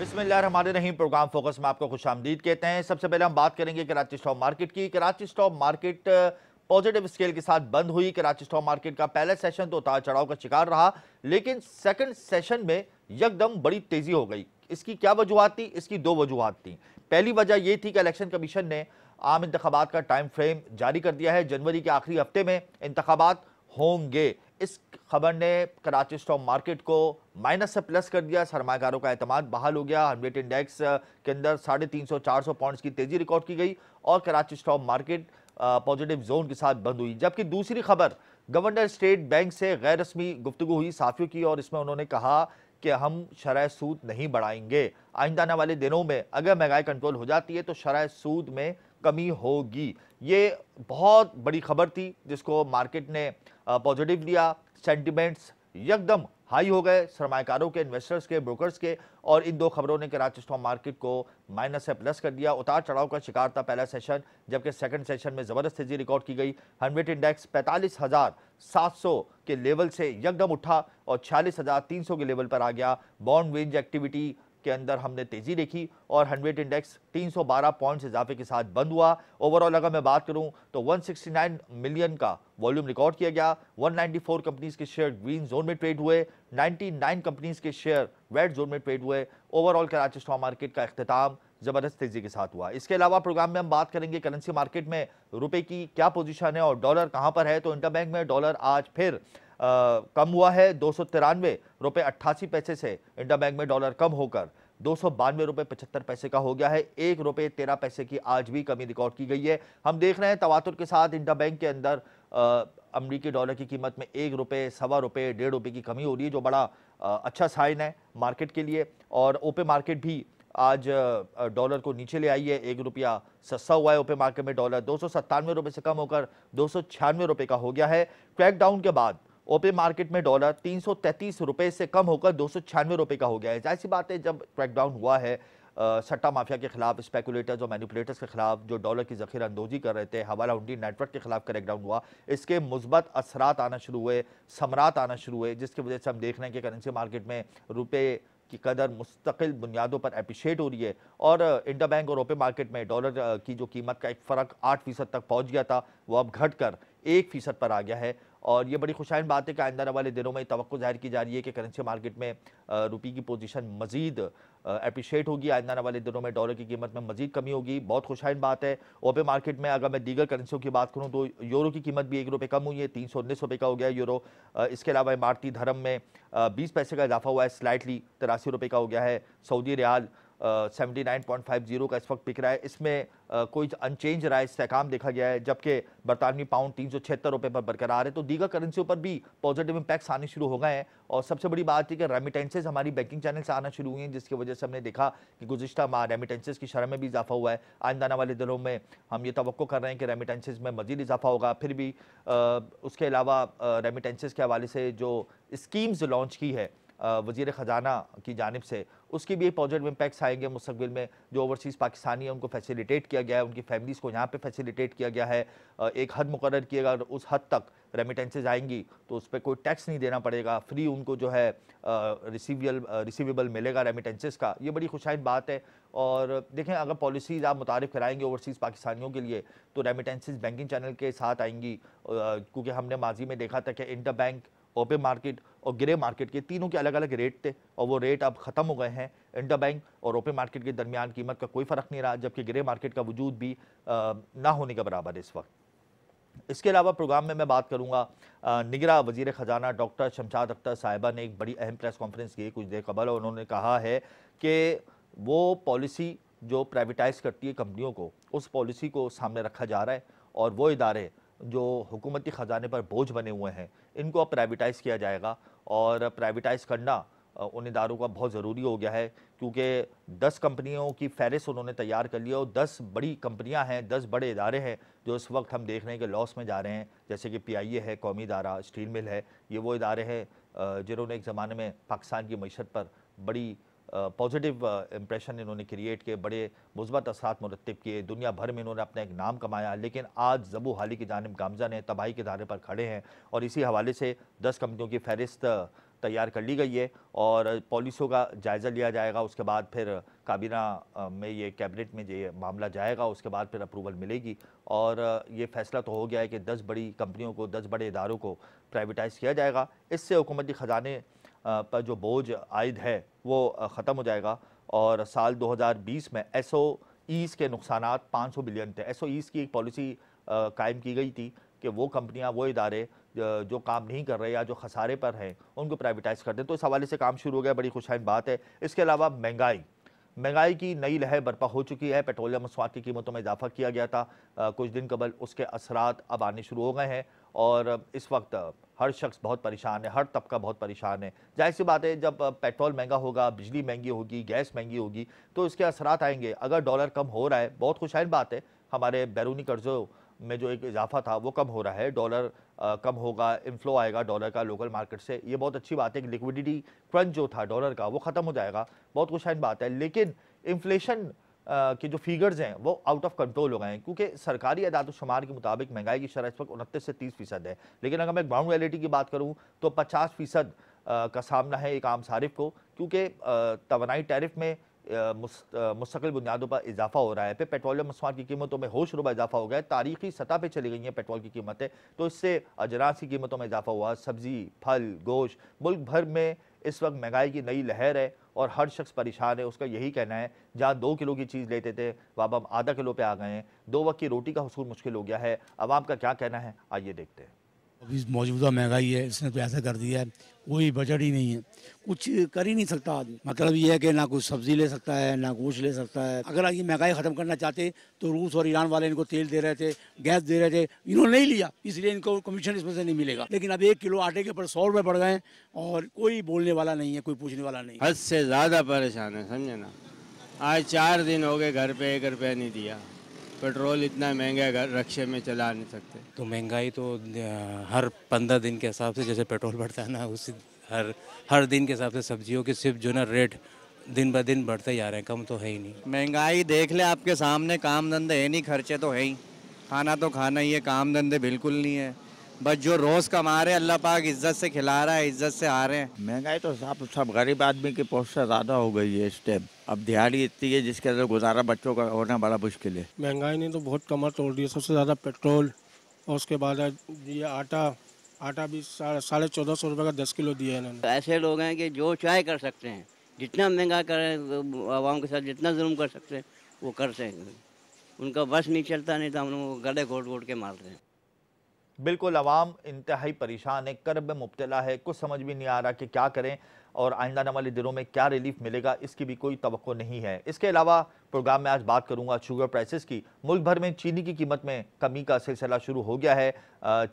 बिस्मिल्लाहिर्रहमानिर्रहीम programme focus में आपको खुश आमदीद कहते हैं सबसे पहले हम बात करेंगे कराची स्टॉक मार्केट की Karachi stock market positive scale के साथ बंद हुई कराची स्टॉक मार्केट का पहला सेशन तो उतार चढ़ाव का शिकार रहा लेकिन सेकंड सेशन में यकदम बड़ी तेज़ी हो गई इसकी क्या वजूहत थी इसकी दो वजूहत थी पहली वजह यह थी कि इलेक्शन कमीशन ने आम इंतबात का टाइम फ्रेम जारी कर दिया है जनवरी के आखिरी हफ्ते में इंतबात होंगे इस खबर ने कराची स्टॉक मार्केट को माइनस से प्लस कर दिया सरमाकारों का अहतमान बहाल हो गया हंड्रेड इंडेक्स के अंदर साढ़े तीन सौ चार सौ पॉइंट्स की तेज़ी रिकॉर्ड की गई और Karachi stock market positive zone के साथ बंद हुई जबकि दूसरी खबर गवर्नर स्टेट बैंक से गैर रस्मी गुफ्तु हुई साफियों की और इसमें उन्होंने कहा कि हम शराय सूद नहीं बढ़ाएंगे आइंदा आने वाले दिनों में अगर महंगाई कंट्रोल हो जाती है तो शराय सूद में कमी होगी ये बहुत बड़ी खबर थी जिसको मार्केट ने पॉजिटिव दिया सेंटिमेंट्स एकदम हाई हो गए सरमाकारों के इन्वेस्टर्स के ब्रोकर्स के और इन दो खबरों ने कराची स्टॉक मार्केट को माइनस से प्लस कर दिया उतार चढ़ाव का शिकार था पहला सेशन जबकि सेकंड सेशन में ज़बरदस्त तेजी रिकॉर्ड की गई हंड्रेड इंडेक्स पैंतालीस हज़ार सात सौ के लेवल से यकदम उठा और छियालीस हज़ार तीन सौ के लेवल पर आ गया बॉन्ड वेंज एक्टिविटी के अंदर हमने तेज़ी देखी और हंड्रेड इंडेक्स 312 पॉइंट्स इजाफे के साथ बंद हुआ ओवरऑल अगर मैं बात करूं तो 169 मिलियन का वॉल्यूम रिकॉर्ड किया गया 194 कंपनीज के शेयर ग्रीन जोन में ट्रेड हुए 99 कंपनीज के शेयर रेड जोन में ट्रेड हुए ओवरऑल कराची स्टॉक मार्केट का अख्ताम ज़बरदस्त तेज़ी के साथ हुआ इसके अलावा प्रोग्राम में हम बात करेंगे करेंसी मार्केट में रुपये की क्या पोजीशन है और डॉलर कहाँ पर है तो इंटरबैंक में डॉलर आज फिर कम हुआ है दो सौ तिरानवे रुपये अट्ठासी पैसे से इंडिया बैंक में डॉलर कम होकर दो सौ बानवे रुपये पचहत्तर पैसे का हो गया है एक रुपये तेरह पैसे की आज भी कमी रिकॉर्ड की गई है हम देख रहे हैं तवातुर के साथ इंडिया बैंक के अंदर अमरीकी डॉलर की कीमत में एक रुपये सवा रुपये डेढ़ रुपये की कमी हो रही है जो बड़ा आ, अच्छा साइन है मार्केट के लिए और ओपे मार्केट भी आज डॉलर को नीचे ले आई है एक रुपया सस्ता हुआ है ओपे मार्केट में डॉलर दो सौ सत्तानवे रुपये से कम होकर दो सौ छियानवे रुपये का हो गया है क्रैकडाउन के बाद ओपन मार्केट में डॉलर तीन रुपए से कम होकर दो रुपए का हो गया है जैसी बात है जब क्रैकडाउन हुआ है सट्टा माफिया के खिलाफ स्पेकुलेटर्स और मैनिपुलेटर्स के खिलाफ जो डॉलर की जखीर अंदोजी कर रहे थे हवाला हुंडी नेटवर्क के खिलाफ क्रैकडाउन हुआ इसके मुस्बत असरात आना शुरू हुए समरात आना शुरू हुए जिसकी वजह से हम देख रहे हैं कि करेंसी मार्केट में रुपये की कदर मुस्तकिल बुनियादों पर अप्रिशिएट हो रही है और इंडिया बैंक और ओपन मार्केट में डॉलर की जो कीमत का एक फ़र्क आठ फीसद तक पहुँच गया था वो अब घट कर एक फ़ीसद पर आ गया है और ये बड़ी खुशाइन बात है कि आइंदा वाले दिनों में तो जाहिर की जा रही है कि करेंसी मार्केट में रुपी की पोजीशन मजीद अप्रिशिएट होगी आइंदा वाले दिनों में डॉलर की कीमत में मजीद कमी होगी बहुत खुशाइन बात है ओपे मार्केट में अगर मैं दीगर करेंसियों की बात करूँ तो यूरो की कीमत भी एक रुपये कम हुई है तीन सौ उन्नीस रुपये का हो गया यूरो इसके अलावा इमारती धर्म में बीस पैसे का इजाफा हुआ है स्लाइटली तिरासी रुपये का हो गया है Saudi riyal seventy nine point five zero का इस वक्त बिक रहा है इसमें uh, कोई अनचेंज रहा है इस्तेकाम देखा गया है जबकि बरतानवी पाउंड तीन सौ छिहत्तर रुपये पर बरकरार है तो दीगर करेंसियों पर भी पॉजिटिव इम्पैक्ट्स आने शुरू हो गए हैं और सबसे बड़ी बात थी कि रेमिटेंसेज हमारी बैंकिंग चैनल से आना शुरू हुई हैं जिसकी वजह से हमने देखा कि गुजशत माह रेमिटेंसेज की शरह में भी इजाफा हुआ है आइंदा आने वाले दिनों में हम ये तो कर रहे हैं कि रेमिटेंसेज में मजीद इजाफा होगा फिर भी उसके अलावा रेमिटेंसेज के हवाले से जो स्कीम्स लॉन्च की है वजीर ख़जाना की जानब से उसके भी पॉजिटिव इम्पैक्ट्स आएंगे मुस्तबिल में जो ओवरसीज़ पाकिस्तानी है उनको फैसिलिटेट किया गया है उनकी फैमिलीज़ को यहाँ पे फैसिलिटेट किया गया है एक हद मुकर की अगर उस हद तक रेमिटेंसेज आएंगी तो उस पर कोई टैक्स नहीं देना पड़ेगा फ्री उनको जो है रिसीवियल रिसीवेबल मिलेगा रेमिटेंसेज का ये बड़ी खुशाइन बात है और देखें अगर पॉलिसीज़ आप मुतारफ़ कराएंगे ओवरसीज़ पाकिस्तानियों के लिए तो रेमिटेंसेज बैंकिंग चैनल के साथ आएंगी क्योंकि हमने माजी में देखा था कि इंटर बैंक ओपन मार्केट और ग्रे मार्केट के तीनों के अलग अलग रेट थे और वो रेट अब ख़त्म हो गए हैं बैंक और ओपन मार्केट के दरमियान कीमत का कोई फ़र्क नहीं रहा जबकि ग्रे मार्केट का वजूद भी आ, ना होने के बराबर है इस वक्त इसके अलावा प्रोग्राम में मैं बात करूंगा निगरा वजीर ख़जाना डॉक्टर शमशाद अख्तर साहिबा ने एक बड़ी अहम प्रेस कॉन्फ्रेंस की कुछ देर कबल और उन्होंने कहा है कि वो पॉलिसी जो प्राइवेटाइज़ करती है कंपनियों को उस पॉलिसी को सामने रखा जा रहा है और वो इदारे जो हुकूमती ख़जाने पर बोझ बने हुए हैं इनको अब प्राइवेटाइज़ किया जाएगा और प्राइवेटाइज़ करना उन इदारों का बहुत ज़रूरी हो गया है क्योंकि 10 कंपनियों की फहरिस्त उन्होंने तैयार कर ली और 10 बड़ी कंपनियां हैं 10 बड़े इदारे हैं जो इस वक्त हम देख रहे हैं कि लॉस में जा रहे हैं जैसे कि ए e है कौमी इदारा स्टील मिल है ये वो इदारे हैं जिन्होंने एक ज़माने में पाकिस्तान की मीशत पर बड़ी पॉजिटिव इम्प्रेशन इन्होंने क्रिएट किए बड़े मुस्बत असरा मुरतब किए दुनिया भर में इन्होंने अपना एक नाम कमाया लेकिन आज जबू हाली की जानब गामजा ने तबाही के दायरे पर खड़े हैं और इसी हवाले से दस कंपनियों की फहरिस्त तैयार कर ली गई है और पॉलिसियों का जायज़ा लिया जाएगा उसके बाद फिर काबीना में ये कैबिनेट में ये मामला जाएगा उसके बाद फिर अप्रूवल मिलेगी और ये फैसला तो हो गया है कि दस बड़ी कंपनियों को दस बड़े इदारों को प्राइवेटाइज़ किया जाएगा इससे हुकूमती ख़जाने पर जो बोझ आयद है वो ख़त्म हो जाएगा और साल 2020 में एस ओ ईस के नुकसान 500 बिलियन थे एस ओ ईस की एक पॉलिसी कायम की गई थी कि वो कंपनियां वो इदारे जो काम नहीं कर रहे या जो खसारे पर हैं उनको प्राइवेटाइज कर दें तो इस हवाले से काम शुरू हो गया बड़ी खुशाइन बात है इसके अलावा महंगाई महंगाई की नई लहर बर्पा हो चुकी है पेट्रोलियम मसवाद की कीमतों में इजाफा किया गया था कुछ दिन कबल उसके असरात अब आने शुरू हो गए हैं और इस वक्त हर शख्स बहुत परेशान है हर तबका बहुत परेशान है जाहिर सी बात है जब पेट्रोल महंगा होगा बिजली महंगी होगी गैस महंगी होगी तो इसके असरात आएंगे अगर डॉलर कम हो रहा है बहुत खुशाइन बात है हमारे बैरूनी कर्ज़ों में जो एक इजाफा था वो कम हो रहा है डॉलर कम होगा इन्फ्लो आएगा डॉलर का लोकल मार्केट से ये बहुत अच्छी बात है कि लिक्विडिटी क्रंच जो था डॉलर का वो ख़त्म हो जाएगा बहुत खुशाइन बात है लेकिन इन्फ्लेशन के जो फिगर्स हैं वो आउट ऑफ कंट्रोल हो गए हैं क्योंकि सरकारी अदाद शुमार के मुताबिक महंगाई की शरह इस वक्त उनतीस से तीस फीसद है लेकिन अगर मैं ग्राउंड रियलिटी की बात करूँ तो पचास फीसद का सामना है एक आम सारिफ को क्योंकि तोनाई टैरिफ में मुस्तकिल बुनियादों पर इजाफा हो रहा है फिर पेट्रोलियम मसनूआत की कीमतों में होश रुबा इजाफा हो गया है तारीखी सतह पर चली गई हैं पेट्रोल की कीमतें तो इससे अजनास की कीमतों में इजाफा हुआ सब्ज़ी फल गोश्त मुल्क भर में इस वक्त महंगाई की नई लहर है और हर शख्स परेशान है उसका यही कहना है जहाँ दो किलो की चीज़ लेते थे वहाँ हम आधा किलो पर आ गए हैं दो वक्त की रोटी का हसूल मुश्किल हो गया है अब आपका क्या कहना है आइए देखते हैं अभी मौजूदा महंगाई है इसने तो ऐसा कर दिया है कोई बजट ही नहीं है कुछ कर ही नहीं सकता आदमी मतलब ये है कि ना कुछ सब्जी ले सकता है ना गोश ले सकता है अगर ये महंगाई ख़त्म करना चाहते तो रूस और ईरान वाले इनको तेल दे रहे थे गैस दे रहे थे इन्होंने नहीं लिया इसलिए इनको कमीशन इसमें से नहीं मिलेगा लेकिन अब एक किलो आटे के ऊपर सौ रुपये बढ़ गए और कोई बोलने वाला नहीं है कोई पूछने वाला नहीं हद से ज़्यादा परेशान है समझे ना आज चार दिन हो गए घर पे एक रुपया नहीं दिया पेट्रोल इतना महंगा है रक्षे में चला नहीं सकते तो महंगाई तो हर पंद्रह दिन के हिसाब से जैसे पेट्रोल बढ़ता है ना उसी हर हर दिन के हिसाब से सब्जियों के सिर्फ जो ना रेट दिन ब दिन बढ़ते जा रहे हैं कम तो है ही नहीं महंगाई देख ले आपके सामने काम धंधे है नहीं खर्चे तो है ही खाना तो खाना ही है काम धंधे बिल्कुल नहीं है बस जो रोज़ कमा रहे अल्लाह पाक इज्जत से खिला रहा है इज्जत से आ रहे हैं महंगाई तो साफ सब गरीब आदमी की पोस्ट से ज़्यादा हो गई है इस टाइम अब दिहाड़ी इतनी है जिसके अंदर गुजारा बच्चों का होना बड़ा मुश्किल है महंगाई ने तो बहुत कमर तोड़ दी है सबसे ज़्यादा पेट्रोल और उसके बाद ये आटा आटा भी साढ़े चौदह सौ रुपये का दस किलो दिया है इन्होंने ऐसे लोग हैं कि जो चाय कर सकते हैं जितना महंगा करें आवाम के साथ जितना जुल्म कर सकते हैं वो करते हैं उनका बस नहीं चलता नहीं तो हम लोग गले घोट घोट के मारते हैं बिल्कुल आवाम इंतहाई परेशान है कर्ब में मुबतला है कुछ समझ भी नहीं आ रहा कि क्या करें और आइंदा आने वाले दिनों में क्या रिलीफ मिलेगा इसकी भी कोई तो नहीं है इसके अलावा प्रोग्राम में आज बात करूंगा शुगर प्राइसेस की मुल्क भर में चीनी की कीमत में कमी का सिलसिला शुरू हो गया है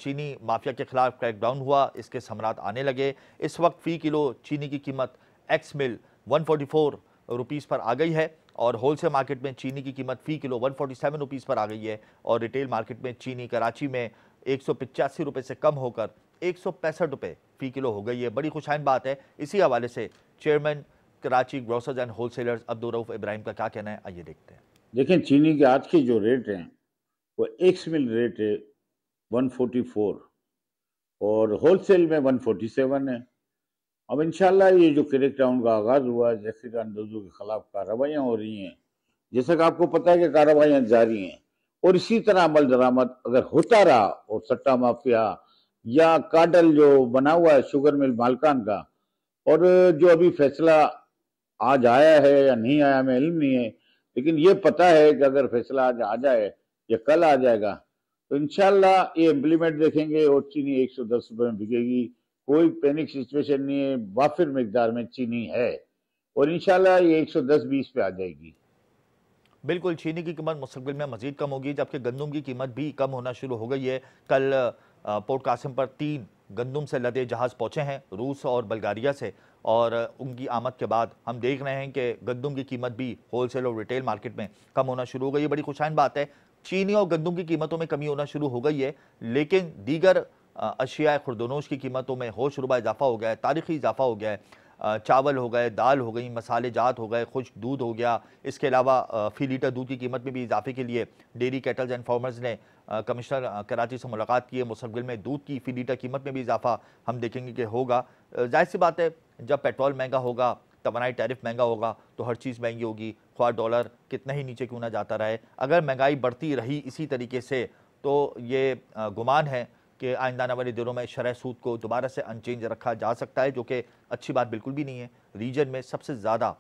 चीनी माफिया के खिलाफ क्रैकडाउन हुआ इसके समरात आने लगे इस वक्त फ़ी किलो चीनी की कीमत एक्स मिल वन फोर्टी पर आ गई है और होलसेल मार्केट में चीनी की कीमत फ़ी किलो वन फोर्टी पर आ गई है और रिटेल मार्केट में चीनी कराची में एक सौ से कम होकर एक सौ फी किलो हो गई है बड़ी खुशाइन बात है इसी हवाले से chairman Karachi grocers and wholesalers Abdul Rauf Ibrahim का क्या कहना है आइए देखते हैं देखें चीनी के आज के जो रेट हैं वो एक्स मिल रेट है 144 और होलसेल में 147 है अब इनशाला ये जो क्रिकेट राउंड का आगाज़ हुआ है जैसे अंदोजों के खिलाफ कार्रवाइयाँ हो रही हैं जैसा कि आपको पता है कि कार्रवाइयाँ जारी हैं और इसी तरह अमल दरामद अगर होता रहा और सट्टा माफिया या काडल जो बना हुआ है शुगर मिल मालकान का और जो अभी फैसला आज आया है या नहीं आया हमें इल्म नहीं है लेकिन ये पता है कि अगर फैसला आज आ जाए या कल आ जाएगा तो इनशाला ये इम्प्लीमेंट देखेंगे और चीनी एक सौ दस रुपये में बिकेगी कोई पैनिक सिचुएशन नहीं है वाफिर मकदार में चीनी है और इनशाला ये एक सौ दस बीस पे आ जाएगी बिल्कुल चीनी की कीमत मुस्तबिल में मजीद कम होगी जबकि गंदम की कीमत भी कम होना शुरू हो गई है कल पोर्ट कासिम पर तीन गंदम से लदे जहाज़ पहुँचे हैं रूस और बल्गारिया से और उनकी आमद के बाद हम देख रहे हैं कि गंदम की कीमत भी होल सेल और रिटेल मार्केट में कम होना शुरू हो गई है बड़ी खुशाइन बात है चीनी और गंदम की कीमतों में कमी होना शुरू हो गई है लेकिन दीगर अशिया खुरदनोश की कीमतों में होश रुबा इजाफा हो गया है तारीखी इजाफा हो गया है चावल हो गए दाल हो गई मसाले जात हो गए खुश दूध हो गया इसके अलावा फ़ी लीटर दूध की कीमत में भी इजाफे के लिए डेयरी कैटल्स एंड फार्मर्स ने कमिश्नर कराची से मुलाकात की है मुस्तबिल में दूध की फ़ी लीटर कीमत में भी इजाफा हम देखेंगे कि होगा जाहिर सी बात है जब पेट्रोल महंगा होगा तोनाई टैरिफ महंगा होगा तो हर चीज़ महंगी होगी ख्वा डॉलर कितना ही नीचे क्यों ना जाता रहे अगर महंगाई बढ़ती रही इसी तरीके से तो ये गुमान है कि आइंदा आने वाले दिनों में शरह सूद को दोबारा से अनचेंज रखा जा सकता है जो कि अच्छी बात बिल्कुल भी नहीं है रीजन में सबसे ज़्यादा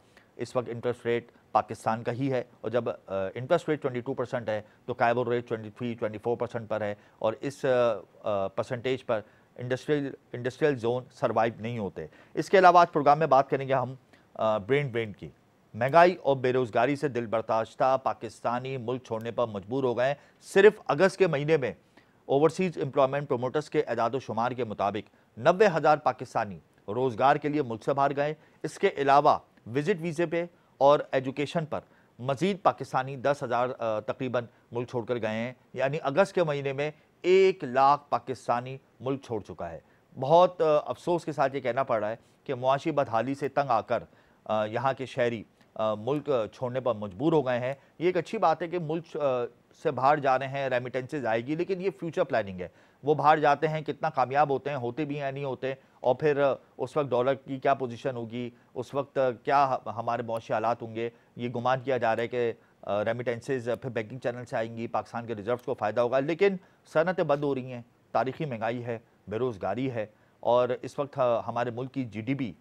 इस वक्त इंटरेस्ट रेट पाकिस्तान का ही है और जब इंटरेस्ट रेट 22 परसेंट है तो कायबुल रेट 23 24 परसेंट पर है और इस परसेंटेज पर इंडस्ट्रियल इंडस्ट्रियल जोन सर्वाइव नहीं होते इसके अलावा आज प्रोग्राम में बात करेंगे हम ब्रेन ब्रेन की महंगाई और बेरोज़गारी से दिल बर्दाश्ता पाकिस्तानी मुल्क छोड़ने पर मजबूर हो गए सिर्फ अगस्त के महीने में ओवरसीज एम्प्लॉयमेंट प्रोमोटर्स के एदाद शुमार के मुताबिक नब्बे हज़ार पाकिस्तानी रोज़गार के लिए मुल्क से बाहर गए इसके अलावा विजिट वीज़े पे और एजुकेशन पर मज़ीद पाकिस्तानी दस हज़ार तकरीबन मुल्क छोड़ कर गए हैं यानी अगस्त के महीने में एक लाख पाकिस्तानी मुल्क छोड़ चुका है बहुत अफसोस के साथ ये कहना पड़ रहा है कि मुआशी बदहाली से तंग आकर यहाँ के शहरी मुल्क छोड़ने पर मजबूर हो गए हैं ये एक अच्छी बात है कि मुल्क से बाहर जा रहे हैं रेमिटेंसेज आएगी लेकिन ये फ्यूचर प्लानिंग है वो बाहर जाते हैं कितना कामयाब होते हैं होते भी हैं नहीं होते और फिर उस वक्त डॉलर की क्या पोजीशन होगी उस वक्त क्या हमारे मुशी हालात होंगे ये गुमान किया जा रहा है कि रेमिटेंसेज फिर बैंकिंग चैनल से आएंगी पाकिस्तान के रिजर्व्स को फ़ायदा होगा लेकिन सनतें बंद हो रही हैं तारीखी महंगाई है बेरोज़गारी है और इस वक्त हमारे मुल्क की जी डी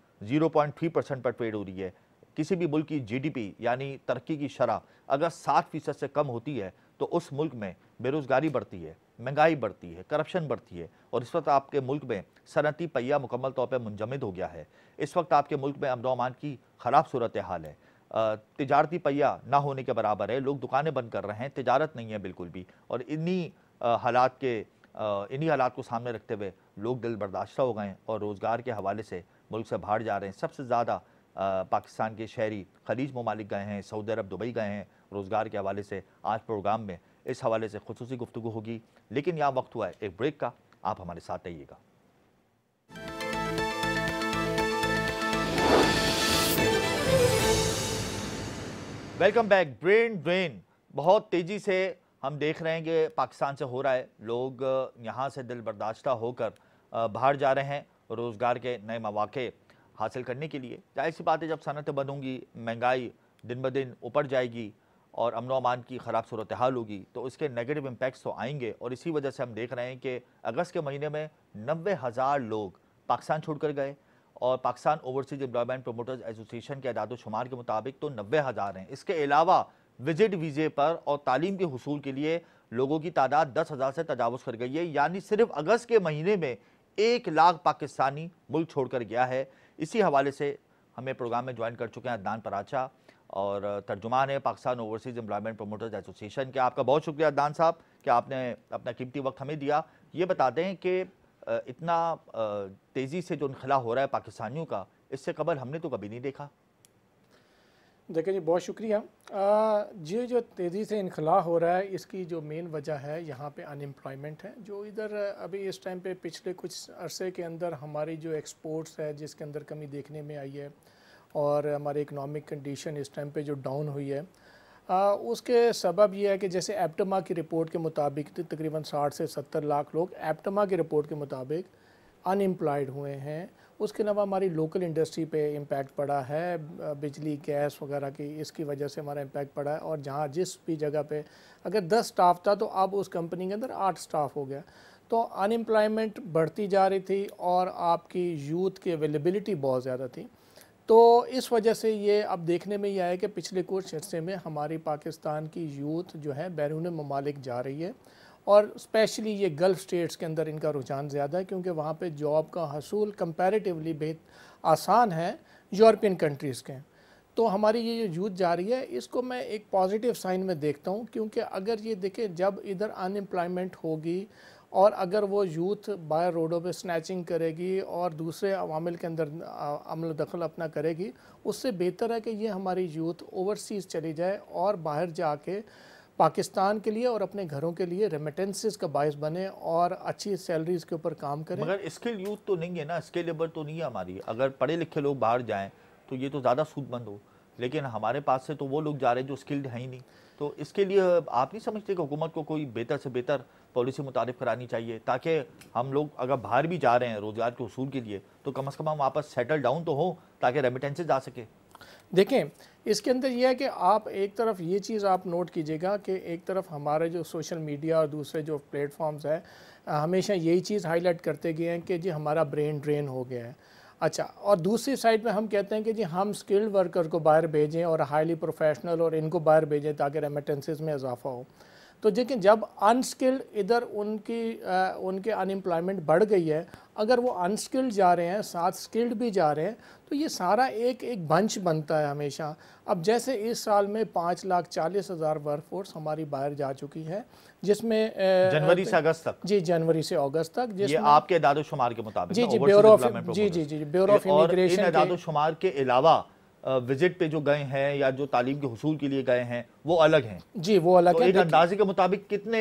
परसेंट पर ट्रेड हो रही है किसी भी मुल्क की जीडीपी यानी तरक्की की शरह अगर सात फीसद से कम होती है तो उस मुल्क में बेरोज़गारी बढ़ती है महंगाई बढ़ती है करप्शन बढ़ती है और इस वक्त आपके मुल्क में सनती पहिया मुकम्मल तौर पर मुंजमद हो गया है इस वक्त आपके मुल्क में अमदोमान की ख़राब सूरत हाल है तजारती पहिया ना होने के बराबर है लोग दुकानें बंद कर रहे हैं तजारत नहीं है बिल्कुल भी और इन्हीं हालात के इन्हीं हालात को सामने रखते हुए लोग दिल बर्दाश्त हो गए और रोज़गार के हवाले से मुल्क से बाहर जा रहे हैं सबसे ज़्यादा पाकिस्तान के शहरी खलीज ममालिक गए हैं सऊदी अरब दुबई गए हैं रोज़गार के हवाले से आज प्रोग्राम में इस हवाले से खसूस गुफ्तु होगी लेकिन यहाँ वक्त हुआ है एक ब्रेक का आप हमारे साथ रहिएगा वेलकम बैक ब्रेन ड्रेन बहुत तेज़ी से हम देख रहे हैं कि पाकिस्तान से हो रहा है लोग यहाँ से दिल बर्दाश्त होकर बाहर जा रहे हैं रोज़गार के नए मौाक़े हासिल करने के लिए जाहिर सी बात है जब सनत बनूंगी महंगाई दिन ब दिन ऊपर जाएगी और अमन अमान की ख़राब सूरत हाल होगी तो उसके नेगेटिव इम्पैक्ट्स तो आएंगे और इसी वजह से हम देख रहे हैं कि अगस्त के महीने में नबे हज़ार लोग पाकिस्तान छोड़ कर गए और Pakistan overseas employment promoters association के अदाद शुमार के मुताबिक तो नबे हज़ार हैं इसके अलावा विजिट वीज़े पर और तालीम के हसूल के लिए लोगों की तादाद दस हज़ार से तजावज़ कर गई है यानी सिर्फ अगस्त के महीने में एक लाख पाकिस्तानी मुल्क छोड़ कर गया है इसी हवाले से हमें प्रोग्राम में ज्वाइन कर चुके हैं अदनान पराचा और तर्जुमान है Pakistan overseas employment promoters association के आपका बहुत शुक्रिया दान साहब कि आपने अपना कीमती वक्त हमें दिया ये बता दें कि इतना तेज़ी से जो इनखला हो रहा है पाकिस्तानियों का इससे कबल हमने तो कभी नहीं देखा देखिए जी बहुत शुक्रिया ये जो तेज़ी से इनखला हो रहा है इसकी जो मेन वजह है यहाँ पे अनएम्प्लॉयमेंट है जो इधर अभी इस टाइम पे पिछले कुछ अरसे के अंदर हमारी जो एक्सपोर्ट्स है जिसके अंदर कमी देखने में आई है और हमारी इकनॉमिक कंडीशन इस टाइम पे जो डाउन हुई है आ, उसके सबब यह है कि जैसे एप्टमा की रिपोर्ट के मुताबिक तकरीबन साठ से सत्तर लाख लोग एप्टमा की रिपोर्ट के मुताबिक अनएम्प्लॉयड हुए हैं उसके अलावा हमारी लोकल इंडस्ट्री पे इम्पैक्ट पड़ा है बिजली गैस वगैरह की इसकी वजह से हमारा इम्पैक्ट पड़ा है और जहाँ जिस भी जगह पे अगर दस स्टाफ था तो अब उस कंपनी के अंदर आठ स्टाफ हो गया तो अनएम्प्लॉयमेंट बढ़ती जा रही थी और आपकी यूथ की अवेलेबिलिटी बहुत ज़्यादा थी तो इस वजह से ये अब देखने में ये आया कि पिछले कुछ अर्से में हमारी पाकिस्तान की यूथ जो है बैरून ममालिक जा रही है और स्पेशली ये गल्फ़ स्टेट्स के अंदर इनका रुझान ज़्यादा है क्योंकि वहाँ पे जॉब का हसूल कंपैरेटिवली बेहद आसान है यूरोपियन कंट्रीज़ के तो हमारी ये जो यूथ जा रही है इसको मैं एक पॉजिटिव साइन में देखता हूँ क्योंकि अगर ये देखें जब इधर अनएम्प्लॉयमेंट होगी और अगर वो यूथ बाहर रोडों पे स्नैचिंग करेगी और दूसरे अवामिल के अंदर अमल दखल अपना करेगी उससे बेहतर है कि ये हमारी यूथ ओवरसीज़ चली जाए और बाहर जाके पाकिस्तान के लिए और अपने घरों के लिए रेमिटेंसेस का बायस बने और अच्छी सैलरीज के ऊपर काम करें मगर स्किल यूथ तो नहीं है ना लेबर तो नहीं है हमारी अगर पढ़े लिखे लोग बाहर जाएँ तो ये तो ज़्यादा सूदमंद हो लेकिन हमारे पास से तो वो लोग जा रहे हैं जो स्किल्ड हैं ही नहीं तो इसके लिए आप नहीं समझते कि हुकूमत को कोई बेहतर से बेहतर पॉलिसी मुतारफ़ करानी चाहिए ताकि हम लोग अगर बाहर भी जा रहे हैं रोज़गार के असूल के लिए तो कम अज़ कम हम वापस सेटल डाउन तो हों ताकि रेमिटेंसेज आ सके देखें इसके अंदर यह है कि आप एक तरफ ये चीज़ आप नोट कीजिएगा कि एक तरफ हमारे जो सोशल मीडिया और दूसरे जो प्लेटफॉर्म्स हैं हमेशा यही चीज़ हाईलाइट करते गए हैं कि जी हमारा ब्रेन ड्रेन हो गया है अच्छा और दूसरी साइड में हम कहते हैं कि जी हम स्किल्ड वर्कर को बाहर भेजें और हाईली प्रोफेशनल और इनको बाहर भेजें ताकि रेमिटेंसेज में इजाफा हो तो लेकिन जब अनस्किल्ड इधर उनकी आ, उनके अनएम्प्लॉयमेंट बढ़ गई है अगर वो अनस्किल्ड जा रहे हैं साथ स्किल्ड भी जा रहे हैं तो ये सारा एक एक बंच बनता है हमेशा अब जैसे इस साल में पाँच लाख चालीस हज़ार वर्क फोर्स हमारी बाहर जा चुकी है जिसमें जनवरी से अगस्त तक जी जनवरी से अगस्त तक ये आपके दादोशुमार के मुताबिक जी जी ब्यूरो ऑफ जी जी जी ब्यूरो ऑफ इमिग्रेशन दादोशुमार के अलावा विजिट पे जो गए हैं या जो तालीम के हसूल के लिए गए हैं वो अलग हैं जी वो अलग तो है एक अंदाजे के मुताबिक कितने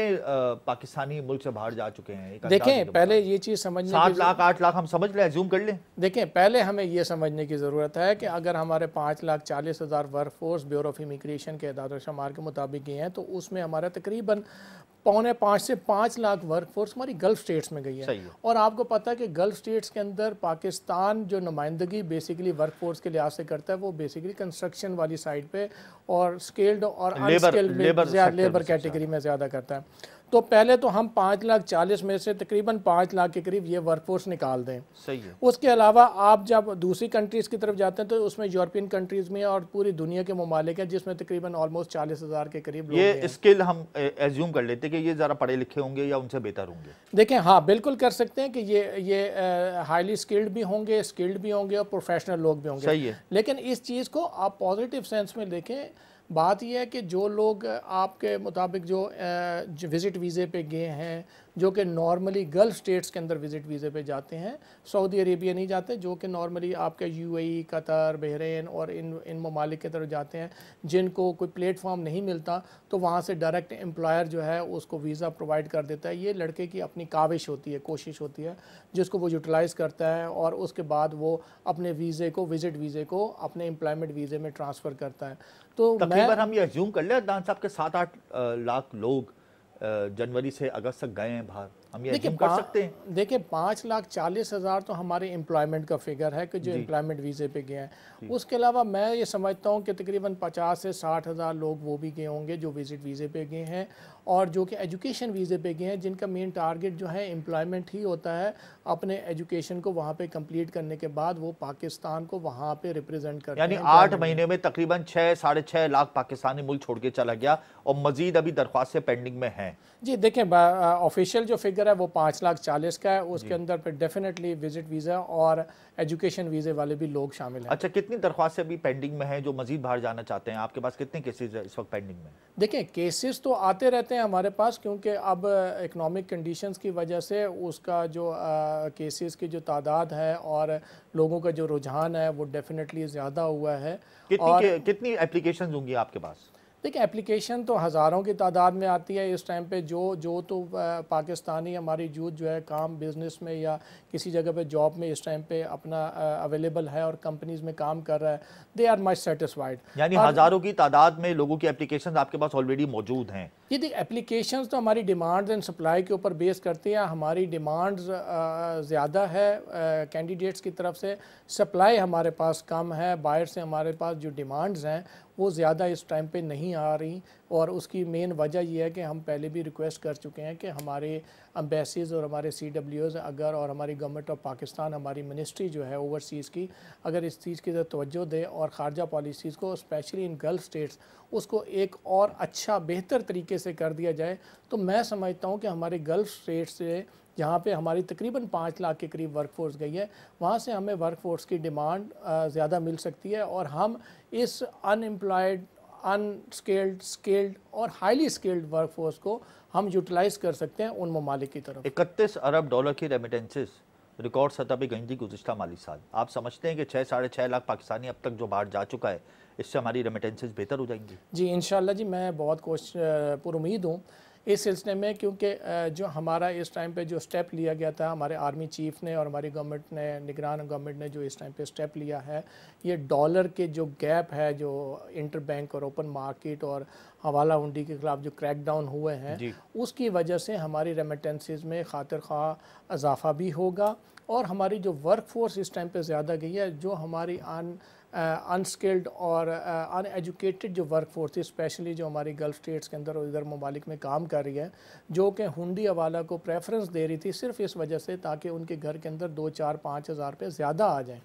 पाकिस्तानी मुल्क से बाहर जा चुके हैं देखें पहले ये चीज़ समझने सात लाख आठ लाख हम समझ लें जूम कर लें देखें पहले हमें ये समझने की ज़रूरत है कि अगर हमारे पाँच लाख चालीस हज़ार work force bureau of immigration के इदार शुमार के मुताबिक ये हैं तो उसमें हमारा तकरीबन पौने पाँच से पाँच लाख वर्क फोर्स हमारी गल्फ़ स्टेट्स में गई है, है और आपको पता है कि गल्फ़ स्टेट्स के अंदर पाकिस्तान जो नुमाइंदगी बेसिकली वर्क फोर्स के लिहाज से करता है वो बेसिकली कंस्ट्रक्शन वाली साइड पे और स्केल्ड और लेबर लेबर कैटेगरी में ज़्यादा करता है तो पहले तो हम पाँच लाख चालीस में से तकरीबन पाँच लाख के करीब ये वर्कफोर्स निकाल दें सही है उसके अलावा आप जब दूसरी कंट्रीज़ की तरफ जाते हैं तो उसमें यूरोपियन कंट्रीज़ में और पूरी दुनिया के ममालिक हैं जिसमें तकरीबन ऑलमोस्ट चालीस हज़ार के करीब ये स्किल हम एज्यूम कर लेते कि ये ज़रा पढ़े लिखे होंगे या उनसे बेहतर होंगे देखें हाँ बिल्कुल कर सकते हैं कि ये ये हाईली स्किल्ड भी होंगे स्किल्ड भी होंगे और प्रोफेशनल लोग भी होंगे सही है लेकिन इस चीज़ को आप पॉजिटिव सेंस में देखें बात यह है कि जो लोग आपके मुताबिक जो, जो विज़िट वीज़े पे गए हैं जो कि नॉर्मली गल्फ स्टेट्स के अंदर विजिट वीज़े पे जाते हैं सऊदी अरेबिया नहीं जाते जो कि नॉर्मली आपके यूएई कतर बहरेन और इन इन ममालिक की तरफ जाते हैं जिनको कोई प्लेटफॉर्म नहीं मिलता तो वहाँ से डायरेक्ट एम्प्लॉयर जो है उसको वीज़ा प्रोवाइड कर देता है ये लड़के की अपनी काविश होती है कोशिश होती है जिसको वो यूटिलाइज़ करता है और उसके बाद वो अपने वीज़े को विज़िट वीज़े को अपने एम्प्लॉयमेंट वीज़े में ट्रांसफ़र करता है तो तकरीबन हम ये अज्यूम कर ले दान साहब के सात आठ लाख लोग जनवरी से अगस्त तक गए हैं बाहर हम ये कर सकते हैं देखिए पाँच लाख चालीस हज़ार तो हमारे एम्प्लॉयमेंट का फिगर है कि जो एम्प्लॉयमेंट वीज़े पे गए हैं उसके अलावा मैं ये समझता हूँ कि तकरीबन पचास से साठ हज़ार लोग वो भी गए होंगे जो विज़िट वीज़े पे गए हैं और जो कि एजुकेशन वीज़े पे गए हैं जिनका मेन टारगेट जो है एम्प्लॉयमेंट ही होता है अपने एजुकेशन को वहाँ पे कंप्लीट करने के बाद वो पाकिस्तान को वहाँ पे रिप्रेजेंट कर यानी आठ महीने में तकरीबन छः साढ़े छः लाख पाकिस्तानी मुल्क छोड़ के चला गया और मजीद अभी दरख्वास्तें पेंडिंग में हैं जी देखें ऑफिशियल जो फिगर है वो पाँच लाख चालीस का है उसके अंदर फिर डेफिनेटली विजिट वीज़ा और एजुकेशन वीज़े वाले भी लोग शामिल हैं अच्छा कितनी दरख्वास्तें अभी पेंडिंग में हैं जो मजीद बाहर जाना चाहते हैं आपके पास कितने केसेज इस वक्त पेंडिंग में देखें केसेस तो आते रहते हैं हैं हमारे पास क्योंकि अब इकनॉमिक कंडीशंस की वजह से उसका जो केसेस की जो तादाद है और लोगों का जो रुझान है वो डेफिनेटली ज़्यादा हुआ है कितनी और, कितनी एप्लीकेशन होंगी आपके पास देखिए एप्लीकेशन तो हज़ारों की तादाद में आती है इस टाइम पे जो जो तो पाकिस्तानी हमारी यूथ जो है काम बिजनेस में या किसी जगह पे जॉब में इस टाइम पे अपना अवेलेबल है और कंपनीज में काम कर रहा है दे आर मच सेटिस्फाइड यानी हज़ारों की तादाद में लोगों की एप्लीकेशन आपके पास ऑलरेडी मौजूद हैं ये देखिए एप्लीकेशन तो हमारी डिमांड एंड सप्लाई के ऊपर बेस करती हैं हमारी डिमांड ज़्यादा है कैंडिडेट्स की तरफ से सप्लाई हमारे पास कम है बायर से हमारे पास जो डिमांड्स हैं वो ज़्यादा इस टाइम पे नहीं आ रही और उसकी मेन वजह यह है कि हम पहले भी रिक्वेस्ट कर चुके हैं कि हमारे अम्बेसीज़ और हमारे सी अगर और हमारी गवर्नमेंट ऑफ पाकिस्तान हमारी मिनिस्ट्री जो है ओवरसीज़ की अगर इस चीज़ की तरफ तोज्जो दे और खारजा पॉलिसीज़ को स्पेशली इन गल्फ़ स्टेट्स उसको एक और अच्छा बेहतर तरीके से कर दिया जाए तो मैं समझता हूँ कि हमारे गल्फ़ स्टेट्स से जहाँ पे हमारी तकरीबन पाँच लाख के करीब वर्कफोर्स गई है वहाँ से हमें वर्कफोर्स की डिमांड ज़्यादा मिल सकती है और हम इस अनएम्प्लॉयड अनस्किल्ड स्किल्ड और हाईली स्किल्ड वर्कफोर्स को हम यूटिलाइज कर सकते हैं उन ममालिक की तरफ इकतीस अरब डॉलर की रेमिटेंसेज रिकॉर्ड सतह पर गई थी गुजशत माली साल आप समझते हैं कि छः साढ़े छः लाख पाकिस्तानी अब तक जो बाहर जा चुका है इससे हमारी रेमिटेंसेज बेहतर हो जाएंगी जी इन जी मैं बहुत कोश पुरुद हूँ इस सिलसिले में क्योंकि जो हमारा इस टाइम पे जो स्टेप लिया गया था हमारे आर्मी चीफ ने और हमारी गवर्नमेंट ने निगरान गवर्नमेंट ने जो इस टाइम पे स्टेप लिया है ये डॉलर के जो गैप है जो इंटर बैंक और ओपन मार्केट और हवाला उंडी के खिलाफ जो क्रैकडाउन हुए हैं उसकी वजह से हमारी रेमिटेंसीज में ख़ातिर खा इजाफा भी होगा और हमारी जो वर्क फोर्स इस टाइम पर ज़्यादा गई है जो हमारी आन अनस्किल्ड और अनएजुकेटेड जो वर्क फोर्स है स्पेशली जो हमारी गल्फ़ स्टेट्स के अंदर और इधर ममालिक में काम कर रही है जो कि हुडी हवाला को प्रेफरेंस दे रही थी सिर्फ इस वजह से ताकि उनके घर के अंदर दो चार पाँच हज़ार रुपये ज़्यादा आ जाएँ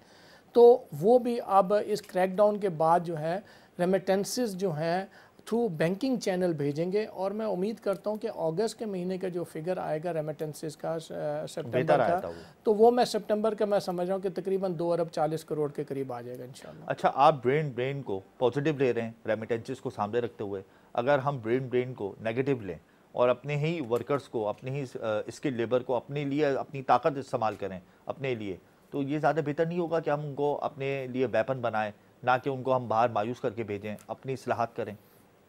तो वो भी अब इस क्रैकडाउन के बाद जो है रेमिटेंसिस जो हैं थ्रू बैंकिंग चैनल भेजेंगे और मैं उम्मीद करता हूँ कि अगस्त के महीने का जो फिगर आएगा रेमिटेंसिस का सितंबर का तो वो मैं सितंबर का मैं समझ रहा हूँ कि तकरीबन दो अरब चालीस करोड़ के करीब आ जाएगा इंशाल्लाह अच्छा आप ब्रेन ब्रेन को पॉजिटिव ले रहे हैं रेमिटेंसिस को सामने रखते हुए अगर हम ब्रेन ब्रेन को नेगेटिव लें और अपने ही वर्कर्स को अपने ही स्किल लेबर को अपने लिए अपनी ताकत इस्तेमाल करें अपने लिए तो ये ज़्यादा बेहतर नहीं होगा कि हम उनको अपने लिए वेपन बनाएं ना कि उनको हम बाहर मायूस करके भेजें अपनी असलाहत करें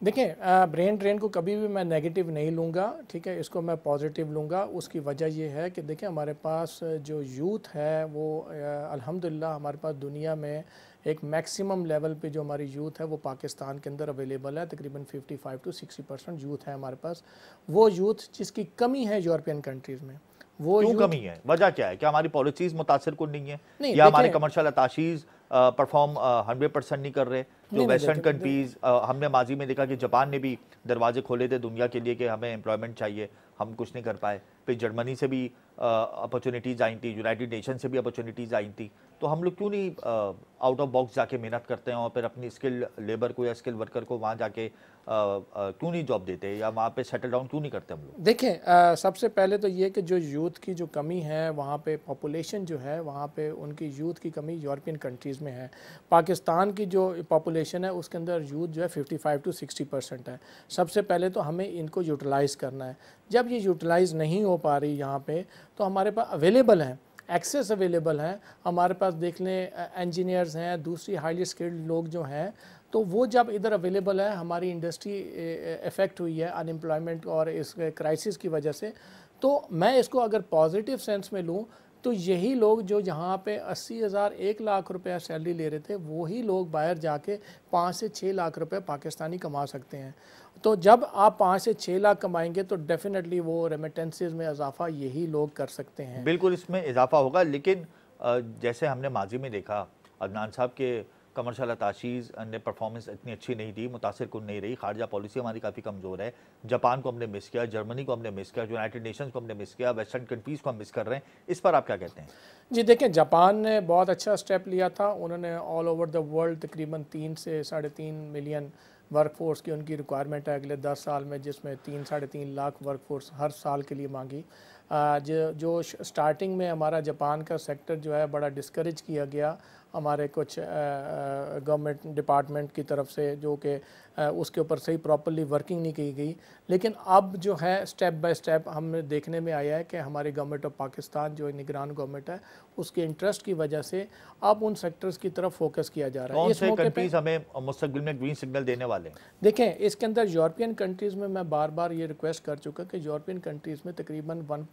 देखें ब्रेन ड्रेन को कभी भी मैं नेगेटिव नहीं लूँगा ठीक है इसको मैं पॉजिटिव लूँगा उसकी वजह यह है कि देखें हमारे पास जो यूथ है वो अल्हम्दुलिल्लाह हमारे पास दुनिया में एक मैक्सिमम लेवल पे जो हमारी यूथ है वो पाकिस्तान के अंदर अवेलेबल है तकरीबन 55 टू 60 परसेंट यूथ है हमारे पास वो यूथ जिसकी कमी है यूरोपियन कंट्रीज़ में वो क्यों कमी है वजह क्या है क्या हमारी पॉलिसीज मुतासर कुन नहीं है नहीं, या हमारे commercial attaches perform hundred percent नहीं कर रहे जो वेस्टर्न कंट्रीज हमने माजी में देखा कि जापान ने भी दरवाजे खोले थे दुनिया के लिए कि हमें एम्प्लॉयमेंट चाहिए हम कुछ नहीं कर पाए फिर जर्मनी से भी अपॉर्चुनिटीज़ आई थी यूनाइटेड नेशन से भी अपॉर्चुनिटीज़ आई थी तो हम लोग क्यों नहीं आउट ऑफ बॉक्स जाके मेहनत करते हैं और फिर अपनी स्किल लेबर को या स्किल वर्कर को वहाँ जाके क्यों नहीं जॉब देते या वहाँ पे सेटल डाउन क्यों नहीं करते हम लोग देखें सबसे पहले तो ये कि जो यूथ की जो कमी है वहाँ पे पॉपुलेशन जो है वहाँ पे उनकी यूथ की कमी यूरोपियन कंट्रीज़ में है पाकिस्तान की जो पॉपुलेशन है उसके अंदर यूथ जो है फिफ्टी टू सिक्सटी परसेंट है सबसे पहले तो हमें इनको यूटिलाइज़ करना है जब ये यूटिलाइज़ नहीं हो पा रही यहाँ पर तो हमारे पास अवेलेबल हैं एक्सेस अवेलेबल हैं हमारे पास देख लें इंजीनियर्स हैं दूसरी हाईली स्किल्ड लोग जो हैं तो वो जब इधर अवेलेबल है हमारी इंडस्ट्री इफ़ेक्ट हुई है अनएम्प्लॉयमेंट और इस क्राइसिस की वजह से तो मैं इसको अगर पॉजिटिव सेंस में लूँ तो यही लोग जो जहाँ पे अस्सी हज़ार एक लाख रुपया सैलरी ले रहे थे वही लोग बाहर जाके पाँच से छः लाख रुपये पाकिस्तानी कमा सकते हैं तो जब आप पाँच से छः लाख कमाएंगे तो डेफिनेटली वो रेमिटेंसेज में इजाफा यही लोग कर सकते हैं बिल्कुल इसमें इजाफा होगा लेकिन जैसे हमने माजी में देखा अदनान साहब के कमर्शल अताशीज़ ने परफॉर्मेंस इतनी अच्छी नहीं दी मुतासर कुन नहीं रही खारजा पॉलिसी हमारी काफ़ी कमज़ोर है जापान को हमने मिस किया जर्मनी को हमने मिस किया यूनाइटेड नेशंस को हमने मिस किया वेस्टर्न कंट्रीज़ को हम मिस कर रहे हैं इस पर आप क्या कहते हैं जी देखें जापान ने बहुत अच्छा स्टेप लिया था उन्होंने ऑल ओवर द वर्ल्ड तकरीबन तीन से साढ़े तीन मिलियन वर्कफोर्स की उनकी रिक्वायरमेंट है अगले दस साल में जिसमें तीन साढ़े तीन लाख वर्कफोर्स हर साल के लिए मांगी जो स्टार्टिंग में हमारा जापान का सेक्टर जो है बड़ा डिस्करेज किया गया हमारे कुछ गवर्नमेंट डिपार्टमेंट की तरफ से जो कि उसके ऊपर सही प्रॉपरली वर्किंग नहीं की गई लेकिन अब जो है स्टेप बाय स्टेप हमें देखने में आया है कि हमारी गवर्नमेंट ऑफ पाकिस्तान जो निगरान गवर्नमेंट है उसके इंटरेस्ट की वजह से अब उन सेक्टर्स की तरफ फोकस किया जा रहा है इस हमें मुस्तबिल में ग्रीन सिग्नल देने वाले हैं देखें इसके अंदर यूरोपियन कंट्रीज़ में मैं बार बार ये रिक्वेस्ट कर चुका कि यूरोपियन कंट्रीज़ में तकरीबन वन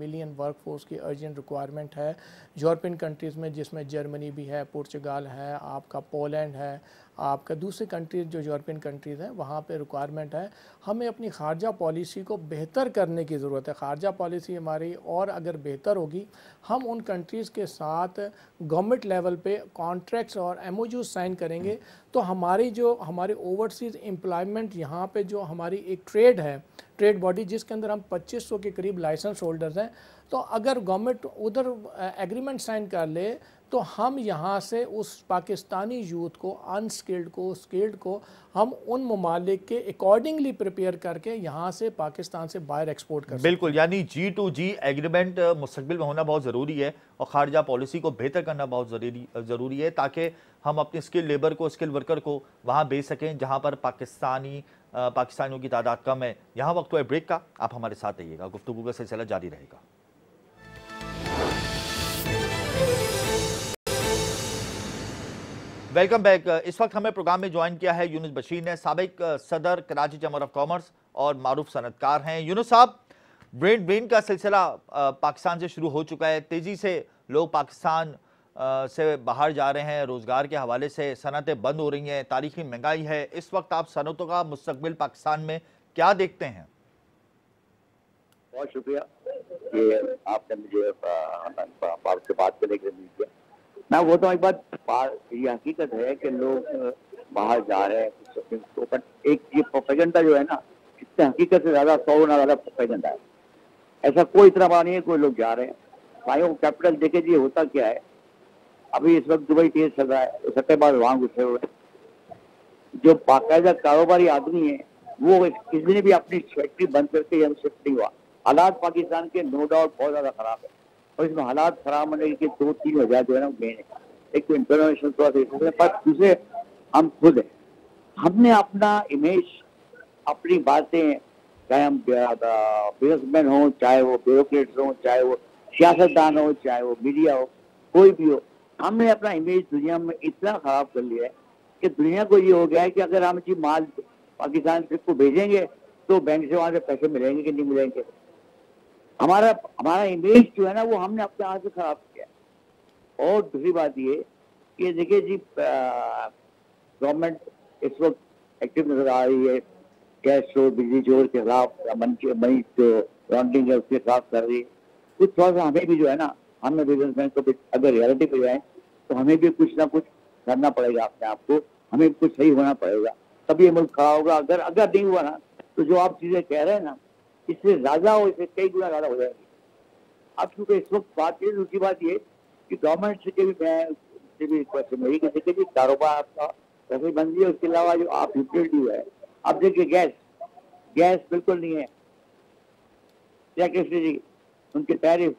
मिलियन वर्क फोर्स की अर्जेंट रिक्वायरमेंट है यूरोपियन कंट्रीज़ में जिसमें जर्मनी भी है पुर्तगाल है आपका पोलैंड है आपका दूसरी कंट्रीज जो यूरोपियन कंट्रीज़ हैं वहाँ पर रिक्वायरमेंट है हमें अपनी खारजा पॉलिसी को बेहतर करने की ज़रूरत है खारजा पॉलिसी हमारी और अगर बेहतर होगी हम उन कंट्रीज़ के साथ गवर्नमेंट लेवल पे कॉन्ट्रैक्ट्स और एम साइन करेंगे तो हमारी जो हमारी ओवरसीज़ एम्प्लॉयमेंट यहाँ पर जो हमारी एक ट्रेड है ट्रेड बॉडी जिसके अंदर हम पच्चीस के करीब लाइसेंस होल्डर्स हैं तो अगर गवर्नमेंट उधर एग्रीमेंट साइन कर ले तो हम यहाँ से उस पाकिस्तानी यूथ को अनस्किल्ड को स्किल्ड को हम उन ममालिक के अकॉर्डिंगली प्रिपेयर करके यहाँ से पाकिस्तान से बाहर एक्सपोर्ट कर बिल्कुल यानी जी टू जी एग्रीमेंट मुस्तबिल में होना बहुत ज़रूरी है और खारजा पॉलिसी को बेहतर करना बहुत ज़रूरी ज़रूरी है ताकि हम अपने स्किल लेबर को स्किल वर्कर को वहाँ भेज सकें जहाँ पर पाकिस्तानी पाकिस्तानियों की तादाद कम है यहाँ वक्त है ब्रेक का आप हमारे साथ रहिएगा गुफ्तु का सिलसिला जारी रहेगा वेलकम बैक uh, इस वक्त हमें प्रोग्राम में ज्वाइन किया है यूनुस बशीर ने सबक uh, सदर कराची चैम्बर ऑफ कॉमर्स और मारूफ सनतकार हैं यूनुस साहब ब्रेन ब्रेन का सिलसिला uh, पाकिस्तान से शुरू हो चुका है तेज़ी से लोग पाकिस्तान से बाहर जा रहे हैं रोज़गार के हवाले से सनतें बंद हो रही हैं तारीखी महंगाई है इस वक्त आप सनतों का मुस्तबिल पाकिस्तान में क्या देखते हैं बहुत शुक्रिया कि आपने मुझे बात करने के लिए ना वो तो एक बात ये हकीकत है कि लोग बाहर जा रहे हैं तो बट एक ये प्रोपेगेंडा जो है ना इससे हकीकत से ज़्यादा सौ ना ज़्यादा प्रोपेगेंडा है ऐसा कोई इतना बड़ा नहीं है कोई लोग जा रहे हैं भाई वो कैपिटल देखे जी होता क्या है अभी इस वक्त दुबई तेज चल रहा है तो सट्टेबाज वहां घुसे हुए जो बाकायदा कारोबारी आदमी है वो किसी ने भी अपनी फैक्ट्री बंद करके शिफ्ट नहीं हुआ हालात पाकिस्तान के नो डाउट बहुत ज़्यादा खराब है और इसमें हालात खराब होने के दो तीन हजार जो है ना मेन है एक तो इंटरनेशनल पर दूसरे हम खुद हैं हमने अपना इमेज अपनी बातें चाहे हम बिजनेसमैन हो चाहे वो ब्यूरोक्रेट्स हो चाहे वो सियासतदान हो चाहे वो मीडिया हो कोई भी हो हमने अपना इमेज दुनिया में इतना खराब कर लिया है कि दुनिया को ये हो गया है कि अगर हम जी माल पाकिस्तान को भेजेंगे तो बैंक से वहां से पैसे मिलेंगे कि नहीं मिलेंगे हमारा हमारा इमेज जो है ना वो हमने अपने हाथ से खराब किया और दूसरी बात ये कि देखिए जी गवर्नमेंट इस वक्त एक्टिव नजर आ रही है कैश चोर बिजली चोर के खिलाफ मनी जो लॉन्ड्रिंग है उसके खिलाफ कर रही है कुछ थोड़ा सा हमें भी जो है ना हमें मैन को अगर रियलिटी पे जाए तो हमें भी कुछ ना कुछ करना पड़ेगा अपने आप को हमें कुछ सही होना पड़ेगा तभी ये मुल्क खड़ा होगा अगर अगर नहीं हुआ ना तो जो आप चीजें कह रहे हैं ना इससे ज़्यादा हो इससे कई गुना ज़्यादा हो जाएगी अब चूंकि इस वक्त बात ये दूसरी बात ये कि गवर्नमेंट से भी मैं से भी रिक्वेस्ट मेरी किसी के भी कारोबार आपका बंद है उसके अलावा जो आप यूटिलिटी है अब देखिए गैस गैस बिल्कुल नहीं है क्या जी उनके टैरिफ